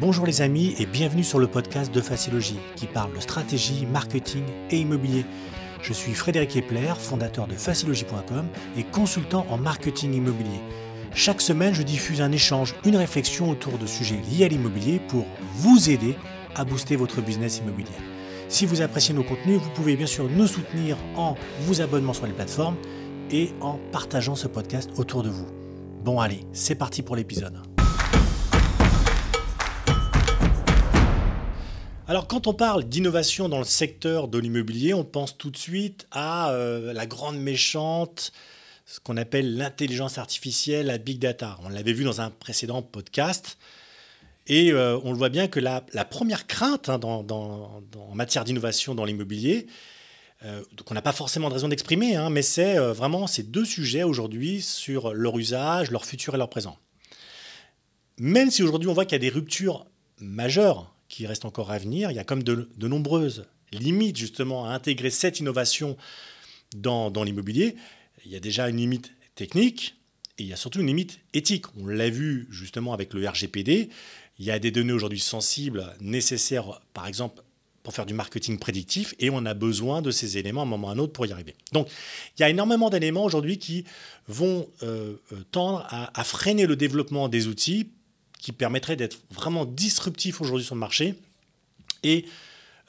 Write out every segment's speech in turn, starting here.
Bonjour les amis et bienvenue sur le podcast de Facilogie qui parle de stratégie, marketing et immobilier. Je suis Frédéric Epler, fondateur de facilogie.com et consultant en marketing immobilier. Chaque semaine, je diffuse un échange, une réflexion autour de sujets liés à l'immobilier pour vous aider à booster votre business immobilier. Si vous appréciez nos contenus, vous pouvez bien sûr nous soutenir en vous abonnant sur les plateformes et en partageant ce podcast autour de vous. Bon allez, c'est parti pour l'épisode. Alors quand on parle d'innovation dans le secteur de l'immobilier, on pense tout de suite à euh, la grande méchante, ce qu'on appelle l'intelligence artificielle, la big data. On l'avait vu dans un précédent podcast. Et euh, on le voit bien que la, première crainte hein, en matière d'innovation dans l'immobilier, qu'on euh, n'a pas forcément de raison d'exprimer, hein, mais c'est vraiment ces deux sujets aujourd'hui sur leur usage, leur futur et leur présent. Même si aujourd'hui on voit qu'il y a des ruptures majeures qui reste encore à venir. Il y a comme de, nombreuses limites justement à intégrer cette innovation dans, l'immobilier. Il y a déjà une limite technique et il y a surtout une limite éthique. On l'a vu justement avec le RGPD. Il y a des données aujourd'hui sensibles, nécessaires par exemple pour faire du marketing prédictif et on a besoin de ces éléments à un moment ou à un autre pour y arriver. Donc il y a énormément d'éléments aujourd'hui qui vont euh, euh, tendre à freiner le développement des outils qui permettrait d'être vraiment disruptif aujourd'hui sur le marché et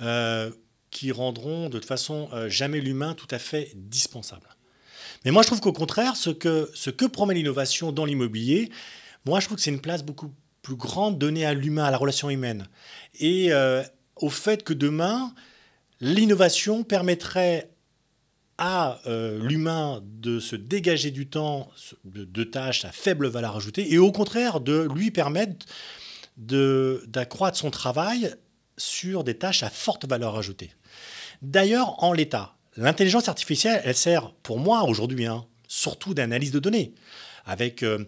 euh, qui rendront de toute façon euh, jamais l'humain tout à fait dispensable. Mais moi je trouve qu'au contraire, ce que, ce que promet l'innovation dans l'immobilier, moi je trouve que c'est une place beaucoup plus grande donnée à l'humain, à la relation humaine. Et euh, au fait que demain, l'innovation permettrait à euh, l'humain de se dégager du temps de, tâches à faible valeur ajoutée et au contraire de lui permettre d'accroître son travail sur des tâches à forte valeur ajoutée. D'ailleurs, en l'état, l'intelligence artificielle, elle sert pour moi aujourd'hui hein, surtout d'analyse de données avec euh,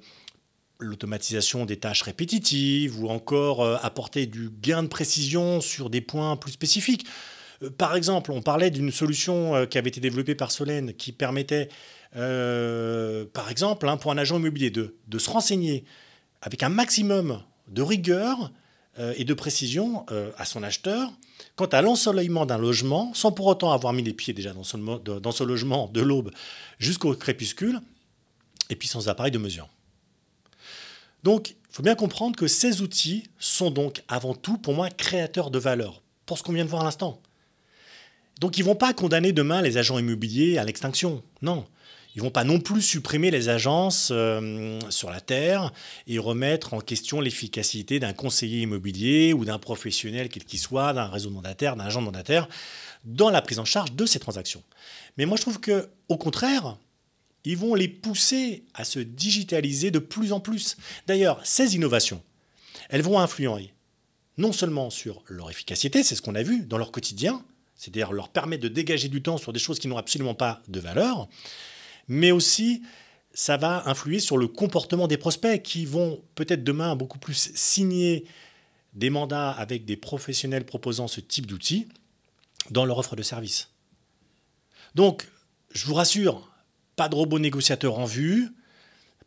l'automatisation des tâches répétitives ou encore euh, apporter du gain de précision sur des points plus spécifiques. Euh, par exemple, on parlait d'une solution euh, qui avait été développée par Solène qui permettait, euh, par exemple, hein, pour un agent immobilier de, se renseigner avec un maximum de rigueur et de précision à son acheteur quant à l'ensoleillement d'un logement, sans pour autant avoir mis les pieds déjà dans dans ce logement de l'aube jusqu'au crépuscule, et puis sans appareil de mesure. Donc, il faut bien comprendre que ces outils sont donc avant tout, pour moi, créateurs de valeur, pour ce qu'on vient de voir à l'instant. Donc ils vont pas condamner demain les agents immobiliers à l'extinction, non. Ils vont pas non plus supprimer les agences euh, sur la terre et remettre en question l'efficacité d'un conseiller immobilier ou d'un professionnel quel qu'il soit, d'un réseau mandataire, d'un agent mandataire dans la prise en charge de ces transactions. Mais moi je trouve que au contraire, ils vont les pousser à se digitaliser de plus en plus. D'ailleurs, ces innovations, elles vont influencer non seulement sur leur efficacité, c'est ce qu'on a vu dans leur quotidien, c'est-à-dire leur permettre de dégager du temps sur des choses qui n'ont absolument pas de valeur, mais aussi ça va influer sur le comportement des prospects qui vont peut-être demain beaucoup plus signer des mandats avec des professionnels proposant ce type d'outils dans leur offre de service. Donc, je vous rassure, pas de robot négociateur en vue,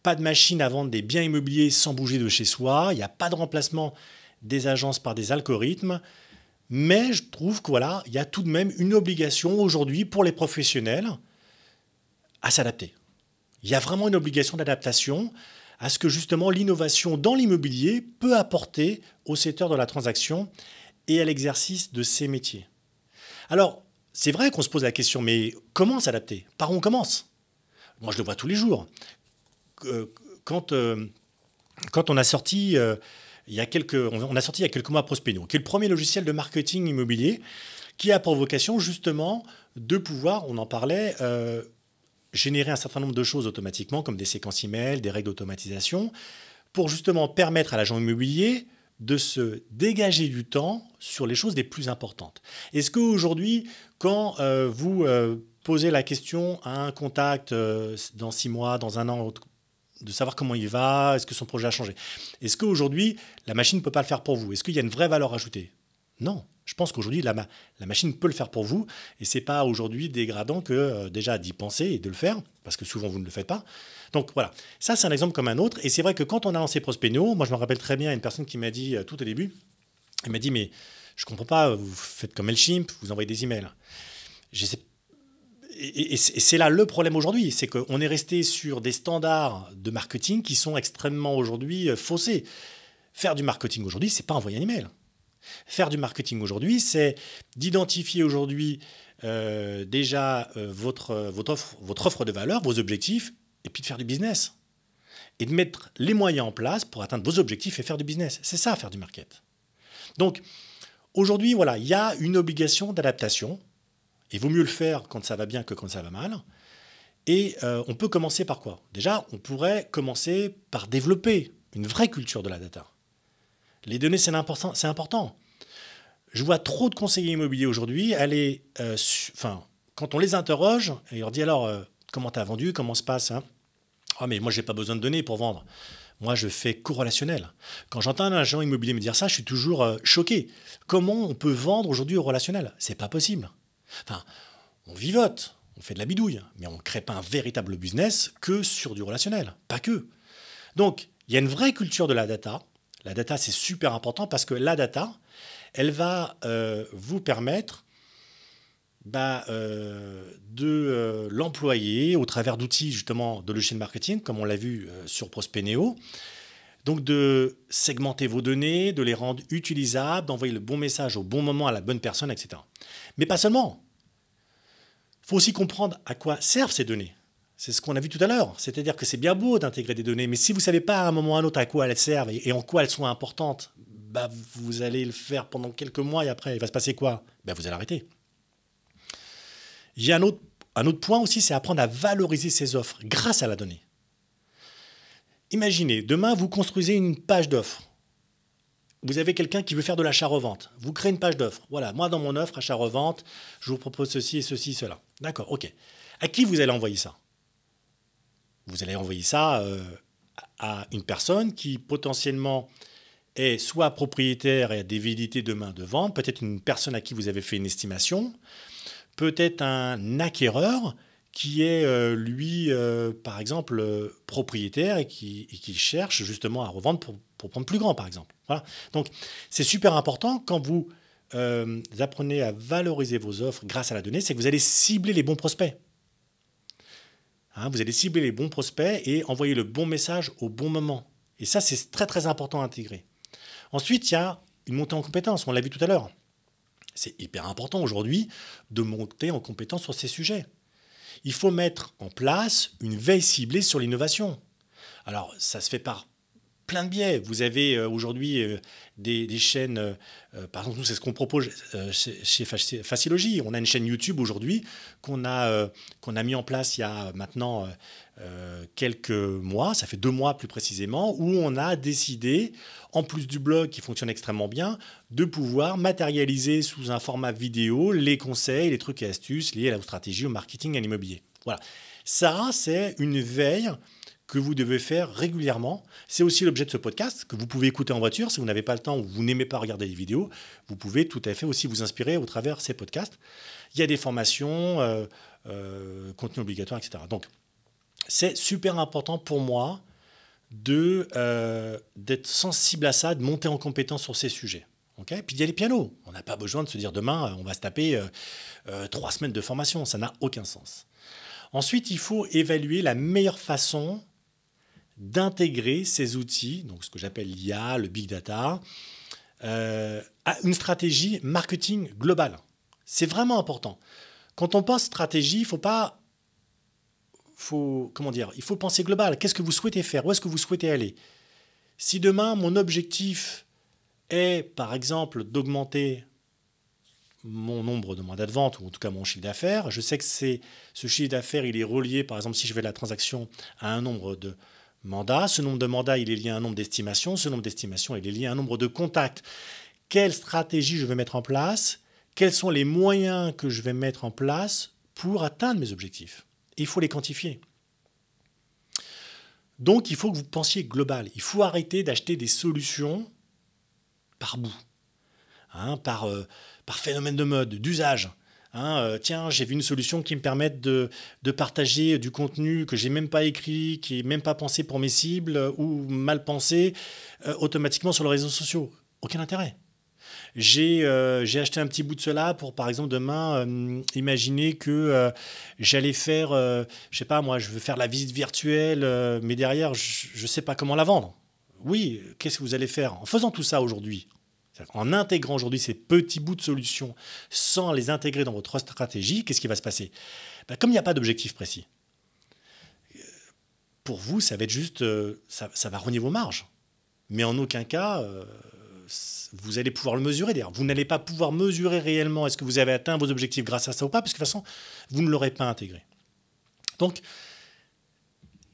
pas de machine à vendre des biens immobiliers sans bouger de chez soi, il n'y a pas de remplacement des agences par des algorithmes, mais je trouve qu'il voilà, y a tout de même une obligation aujourd'hui pour les professionnels à s'adapter. Il y a vraiment une obligation d'adaptation à ce que justement l'innovation dans l'immobilier peut apporter au secteur de la transaction et à l'exercice de ces métiers. Alors, c'est vrai qu'on se pose la question, mais comment s'adapter Par où on commence Moi, je le vois tous les jours. Euh, euh, quand on a sorti euh, il quelques, on a sorti il y a quelques mois Prospénion, qui est le premier logiciel de marketing immobilier qui a pour vocation justement de pouvoir, on en parlait, euh, générer un certain nombre de choses automatiquement, comme des séquences email, des règles d'automatisation, pour justement permettre à l'agent immobilier de se dégager du temps sur les choses les plus importantes. Est-ce qu'aujourd'hui, quand euh, vous euh, posez la question à un contact dans six mois, dans un an, de savoir comment il va, est-ce que son projet a changé. Est-ce qu'aujourd'hui, la machine ne peut pas le faire pour vous Est-ce qu'il y a une vraie valeur ajoutée Non. Je pense qu'aujourd'hui, la, la, machine peut le faire pour vous, et c'est pas aujourd'hui dégradant que euh, déjà d'y penser et de le faire, parce que souvent vous ne le faites pas. Donc voilà, ça c'est un exemple comme un autre, et c'est vrai que quand on a lancé Prospeno, moi je me rappelle très bien une personne qui m'a dit euh, tout au début, elle m'a dit mais je comprends pas, vous faites comme Elchimp, vous envoyez des emails. pas et, c'est là le problème aujourd'hui, c'est qu'on est resté sur des standards de marketing qui sont extrêmement aujourd'hui euh, faussés. Faire du marketing aujourd'hui, c'est pas envoyer un email. Faire du marketing aujourd'hui, c'est d'identifier aujourd'hui euh, déjà euh, votre, votre, offre, votre offre de valeur, vos objectifs, et puis de faire du business. Et de mettre les moyens en place pour atteindre vos objectifs et faire du business. C'est ça, faire du market. Donc, aujourd'hui, voilà, il y a une obligation d'adaptation il vaut mieux le faire quand ça va bien que quand ça va mal. Et euh, on peut commencer par quoi Déjà, on pourrait commencer par développer une vraie culture de la data. Les données, c'est important, important. Je vois trop de conseillers immobiliers aujourd'hui aller, euh, enfin, quand on les interroge, et on leur dit alors, euh, comment tu as vendu, comment se passe hein Ah, mais moi, j'ai pas besoin de données pour vendre. Moi, je fais » Quand j'entends un agent immobilier me dire ça, je suis toujours choqué. Comment on peut vendre aujourd'hui au relationnel C'est pas possible. Enfin, on vivote, on fait de la bidouille, mais on ne crée pas un véritable business que sur du relationnel, pas que. Donc, il y a une vraie culture de la data. La data, c'est super important parce que la data, elle va euh, vous permettre bah, euh, de euh, l'employer au travers d'outils justement de logiciel marketing, comme on l'a vu sur Prospeneo. Donc de segmenter vos données, de les rendre utilisables, d'envoyer le bon message au bon moment à la bonne personne, etc. Mais pas seulement. Il faut aussi comprendre à quoi servent ces données. C'est ce qu'on a vu tout à l'heure. C'est-à-dire que c'est bien beau d'intégrer des données, mais si vous ne savez pas à un moment ou à un autre à quoi elles servent et, en quoi elles sont importantes, bah vous allez le faire pendant quelques mois et après, il va se passer quoi bah, Vous allez arrêter. Il y a un autre, un autre point aussi, c'est apprendre à valoriser ses offres grâce à la donnée. Imaginez, demain, vous construisez une page d'offres vous avez quelqu'un qui veut faire de l'achat-revente. Vous créez une page d'offre. Voilà, moi dans mon offre achat-revente, je vous propose ceci et ceci, cela. D'accord, ok. À qui vous allez envoyer ça Vous allez envoyer ça euh, à une personne qui potentiellement est soit propriétaire et a des vérités de main de vente, peut-être une personne à qui vous avez fait une estimation, peut-être un acquéreur qui est, euh, lui, euh, par exemple, propriétaire et qui, cherche justement à revendre pour prendre plus grand, par exemple. Voilà. Donc, c'est super important quand vous, euh, apprenez à valoriser vos offres grâce à la donnée, c'est que vous allez cibler les bons prospects. Hein, vous allez cibler les bons prospects et envoyer le bon message au bon moment. Et ça, c'est très très important à intégrer. Ensuite, il y a une montée en compétence, on l'a vu tout à l'heure. C'est hyper important aujourd'hui de monter en compétence sur ces sujets. Il faut mettre en place une veille ciblée sur l'innovation. Alors, ça se fait par plein de biais. Vous avez euh, aujourd'hui euh, des, chaînes, euh, par exemple, nous, c'est ce qu'on propose chez, chez Facilogie. On a une chaîne YouTube aujourd'hui qu'on a, qu'on a mis en place il y a maintenant quelques mois, ça fait deux mois plus précisément, où on a décidé, en plus du blog qui fonctionne extrêmement bien, de pouvoir matérialiser sous un format vidéo les conseils, les trucs et astuces liés à la stratégie, au marketing, à l'immobilier. Voilà. Ça, c'est une veille que vous devez faire régulièrement. C'est aussi l'objet de ce podcast que vous pouvez écouter en voiture si vous n'avez pas le temps ou vous n'aimez pas regarder les vidéos. Vous pouvez tout à fait aussi vous inspirer au travers ces podcasts. Il y a des formations, euh, euh, contenu obligatoire, etc. Donc, c'est super important pour moi de euh, d'être sensible à ça, de monter en compétence sur ces sujets. Ok? Puis il y a les pianos. On n'a pas besoin de se dire demain, on va se taper trois semaines de formation. Ça n'a aucun sens. Ensuite, il faut évaluer la meilleure façon d'intégrer ces outils, donc ce que j'appelle l'IA, le big data, euh, à une stratégie marketing globale. C'est vraiment important. Quand on pense stratégie, il faut pas, faut comment dire, il faut penser global. Qu'est-ce que vous souhaitez faire Où est-ce que vous souhaitez aller Si demain mon objectif est, par exemple, d'augmenter mon nombre de mandats de vente, ou en tout cas mon chiffre d'affaires. Je sais que c'est ce chiffre d'affaires, il est relié, par exemple, si je fais la transaction à un nombre de, Mandat, Ce nombre de mandats, il est lié à un nombre d'estimations. Ce nombre d'estimations, il est lié à un nombre de contacts. Quelle stratégie je vais mettre en place Quels sont les moyens que je vais mettre en place pour atteindre mes objectifs Il faut les quantifier. Donc, il faut que vous pensiez global. Il faut arrêter d'acheter des solutions par bout, hein, par, euh, par phénomène de mode, d'usage. Hein, euh, tiens, j'ai vu une solution qui me permette de, partager du contenu que j'ai même pas écrit, qui est même pas pensé pour mes cibles euh, ou mal pensé euh, automatiquement sur les réseaux sociaux. Aucun intérêt. J'ai acheté un petit bout de cela pour, par exemple, demain, imaginer que j'allais faire, je sais pas moi, je veux faire la visite virtuelle, mais derrière, je ne sais pas comment la vendre. Oui, qu'est-ce que vous allez faire en faisant tout ça aujourd'hui en intégrant aujourd'hui ces petits bouts de solutions sans les intégrer dans votre stratégie, qu'est-ce qui va se passer ben, Comme il n'y a pas d'objectif précis, euh, pour vous, ça va être juste, euh, ça, va rogner vos marges. Mais en aucun cas, euh, vous allez pouvoir le mesurer. D'ailleurs, vous n'allez pas pouvoir mesurer réellement est-ce que vous avez atteint vos objectifs grâce à ça ou pas, parce que de toute façon, vous ne l'aurez pas intégré. Donc,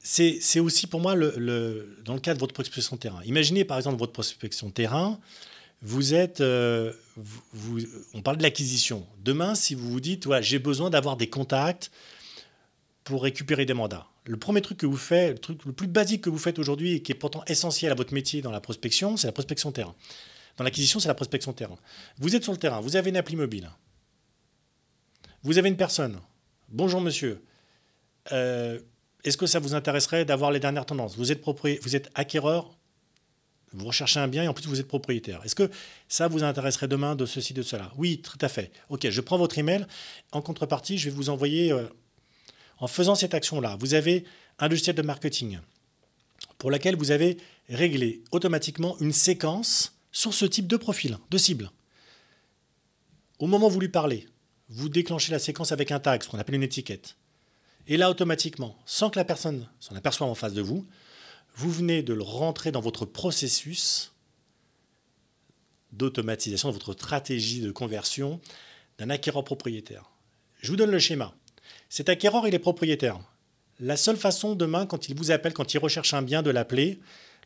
c'est aussi pour moi, le, dans le cadre de votre prospection terrain. Imaginez par exemple votre prospection terrain, vous êtes, euh, on parle de l'acquisition. Demain, si vous vous dites, ouais, j'ai besoin d'avoir des contacts pour récupérer des mandats. Le premier truc que vous faites, le truc le plus basique que vous faites aujourd'hui et qui est pourtant essentiel à votre métier dans la prospection, c'est la prospection terrain. Dans l'acquisition, c'est la prospection terrain. Vous êtes sur le terrain, vous avez une appli mobile, vous avez une personne. Bonjour monsieur. Euh, est-ce que ça vous intéresserait d'avoir les dernières tendances vous êtes, vous êtes acquéreur vous recherchez un bien et en plus vous êtes propriétaire. Est-ce que ça vous intéresserait demain de ceci, de cela Oui, tout à fait. Ok, je prends votre email. En contrepartie, je vais vous envoyer, euh, en faisant cette action-là, vous avez un logiciel de marketing pour laquelle vous avez réglé automatiquement une séquence sur ce type de profil, de cible. Au moment où vous lui parlez, vous déclenchez la séquence avec un tag, ce qu'on appelle une étiquette. Et là, automatiquement, sans que la personne s'en aperçoive en face de vous, vous venez de le rentrer dans votre processus d'automatisation, de votre stratégie de conversion d'un acquéreur propriétaire. Je vous donne le schéma. Cet acquéreur, il est propriétaire. La seule façon demain, quand il vous appelle, quand il recherche un bien, de l'appeler,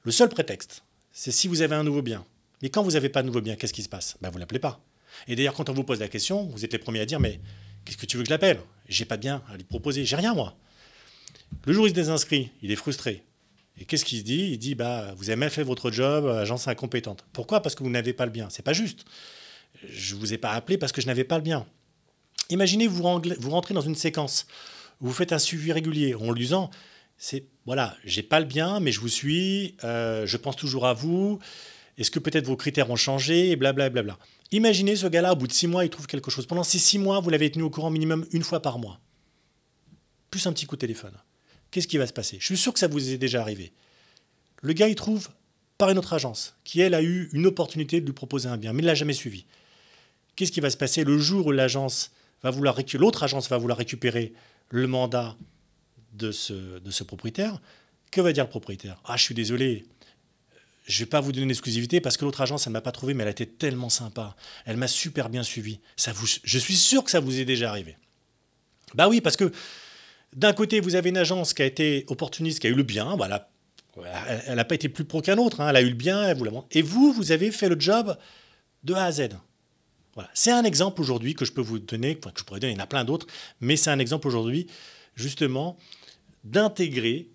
le seul prétexte, c'est si vous avez un nouveau bien. Mais quand vous n'avez pas de nouveau bien, qu'est-ce qui se passe ben, Vous ne l'appelez pas. Et d'ailleurs, quand on vous pose la question, vous êtes les premiers à dire Mais qu'est-ce que tu veux que je l'appelle J'ai pas de bien à lui proposer, j'ai rien moi. Le jour où il se désinscrit, il est frustré. Et qu'est-ce qu'il se dit Il dit bah, Vous avez mal fait votre job, euh, agence incompétente. Pourquoi Parce que vous n'avez pas le bien. C'est pas juste. Je ne vous ai pas appelé parce que je n'avais pas le bien. Imaginez, vous, vous rentrez dans une séquence, vous faites un suivi régulier en lui disant c'est voilà, j'ai pas le bien, mais je vous suis, euh, je pense toujours à vous. Est-ce que peut-être vos critères ont changé Et blablabla. Bla, bla, bla. Imaginez ce gars-là, au bout de six mois, il trouve quelque chose. Pendant ces six mois, vous l'avez tenu au courant minimum une fois par mois. Plus un petit coup de téléphone qu'est-ce qui va se passer Je suis sûr que ça vous est déjà arrivé. Le gars, il trouve par une autre agence, qui elle a eu une opportunité de lui proposer un bien, mais ne l'a jamais suivi. Qu'est-ce qui va se passer le jour où l'agence va vouloir l'autre agence va vouloir récupérer le mandat de ce, de ce propriétaire Que va dire le propriétaire Ah, je suis désolé, je ne vais pas vous donner l'exclusivité parce que l'autre agence, elle ne m'a pas trouvé, mais elle a été tellement sympa. Elle m'a super bien suivi. Ça vous, je suis sûr que ça vous est déjà arrivé. Bah oui, parce que d'un côté, vous avez une agence qui a été opportuniste, qui a eu le bien, Voilà, elle n'a pas été plus pro qu'un autre, hein. elle a eu le bien, vous Et vous, vous avez fait le job de A à Z. Voilà. C'est un exemple aujourd'hui que je peux vous donner, que je pourrais donner, il y en a plein d'autres, mais c'est un exemple aujourd'hui, justement, d'intégrer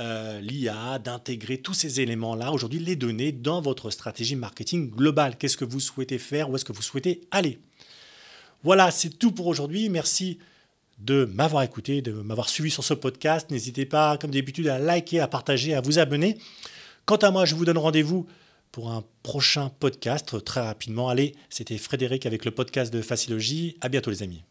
euh, l'IA, d'intégrer tous ces éléments-là, aujourd'hui, les données dans votre stratégie marketing globale. Qu'est-ce que vous souhaitez faire Où est-ce que vous souhaitez aller Voilà, c'est tout pour aujourd'hui. Merci de m'avoir écouté, de m'avoir suivi sur ce podcast. N'hésitez pas, comme d'habitude, à liker, à partager, à vous abonner. Quant à moi, je vous donne rendez-vous pour un prochain podcast très rapidement. Allez, c'était Frédéric avec le podcast de Facilogie. À bientôt, les amis.